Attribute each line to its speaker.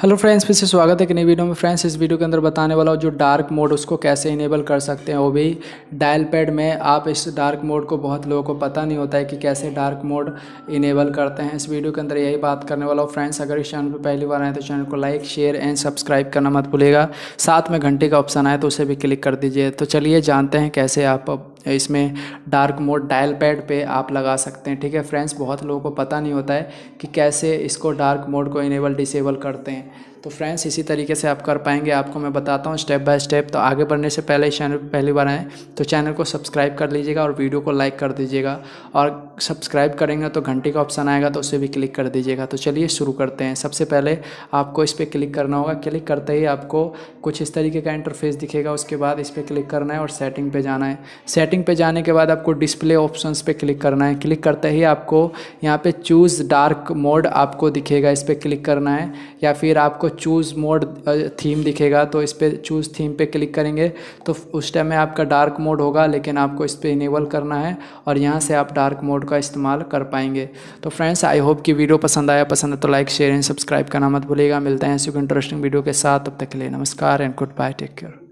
Speaker 1: hello friends फिर से स्वागत है कि नई वीडियो में फ्रेंड्स इस वीडियो के अंदर बताने वाला हूँ जो डार्क मोड उसको कैसे इनेबल कर सकते हैं वो भी डायल पैड में आप इस डार्क मोड को बहुत लोगों को पता नहीं होता है कि कैसे डार्क मोड इनेबल करते हैं इस वीडियो के अंदर यही बात करने वाला हूँ फ्रेंड्स अगर इस चैनल पर पहली बार आए तो चैनल को लाइक शेयर एंड सब्सक्राइब करना मत भूलेगा साथ में घंटे का ऑप्शन आए तो उसे भी क्लिक कर दीजिए तो चलिए जानते हैं कैसे आप इसमें डार्क मोड डायल पैड पे आप लगा सकते हैं ठीक है फ्रेंड्स बहुत लोगों को पता नहीं होता है कि कैसे इसको डार्क मोड को इनेबल डिसेबल करते हैं तो फ्रेंड्स इसी तरीके से आप कर पाएंगे आपको मैं बताता हूँ स्टेप बाय स्टेप तो आगे बढ़ने से पहले चैनल पर पहली बार आएँ तो चैनल को सब्सक्राइब कर लीजिएगा और वीडियो को लाइक कर दीजिएगा और सब्सक्राइब करेंगे तो घंटे का ऑप्शन आएगा तो उसे भी क्लिक कर दीजिएगा तो चलिए शुरू करते हैं सबसे पहले आपको इस पर क्लिक करना होगा क्लिक करते ही आपको कुछ इस तरीके का इंटरफेस दिखेगा उसके बाद इस पर क्लिक करना है और सेटिंग पे जाना है सेटिंग पे जाने के बाद आपको डिस्प्ले ऑप्शन पर क्लिक करना है क्लिक करते ही आपको यहाँ पर चूज़ डार्क मोड आपको दिखेगा इस पर क्लिक करना है या फिर आपको चूज़ मोड थीम दिखेगा तो इस पर चूज़ थीम पे क्लिक करेंगे तो उस टाइम में आपका डार्क मोड होगा लेकिन आपको इस पर इनेबल करना है और यहाँ से आप डार्क मोड का इस्तेमाल कर पाएंगे तो फ्रेंड्स आई होप कि वीडियो पसंद आया पसंद है तो लाइक शेयर एंड सब्सक्राइब करना मत भूलिएगा मिलते हैं इंटरेस्टिंग वीडियो के साथ तब तक के लिए नमस्कार and goodbye take care